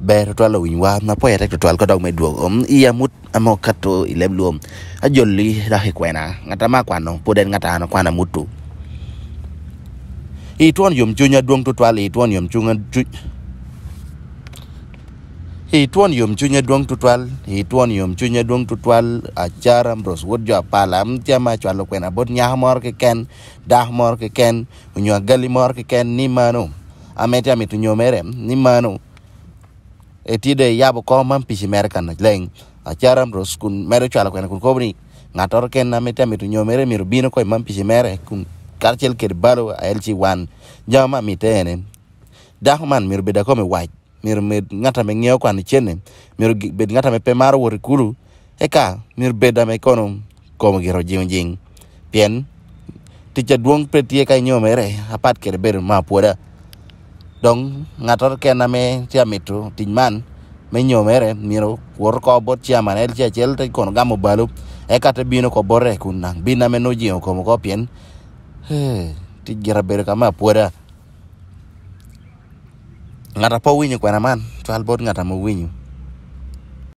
ber to ala winy war na poete to twal kodog me duogo iya mut amo kato ileb luom ajoli rahi kwena ngata ma kwano poden ngata ano kwana mutu i tuon yom chunya duong to twal i tuon yom chunga chu i tuon yom chunya duong to twal i tuon yom chunya duong to twal achara bros wod jo apala tia ma chwalo kwena bot nyah mor ke ken dah mor ke ken unyo gali mor ke ken ni manu amete ametu nyomere ni manu etide yabo ko man pisi merkan na leng acharam ros kun mero chala kun kun kobni ngator ken na meta mitu nyomere miru bino ko man pisi mere eh, kun karchel ker balo elchi wan jama mitene dahman miru beda ko me waj miru med ngata me ngeo kan chene miru bed ngata me pemaro wor kulu eka miru beda me kono komo giro jing jing pien ticha duong pretie kai nyomere eh, apat ker ber ma puoda dong ngator kena me tin man me nyomere miro wor ko bot man el chia chel te kon gamo balu e kata bino ko borre kunang bina me no jio ko ko pien he ti gira bere kama puera ngata po winyo kwa man twal bot ngata mo winyo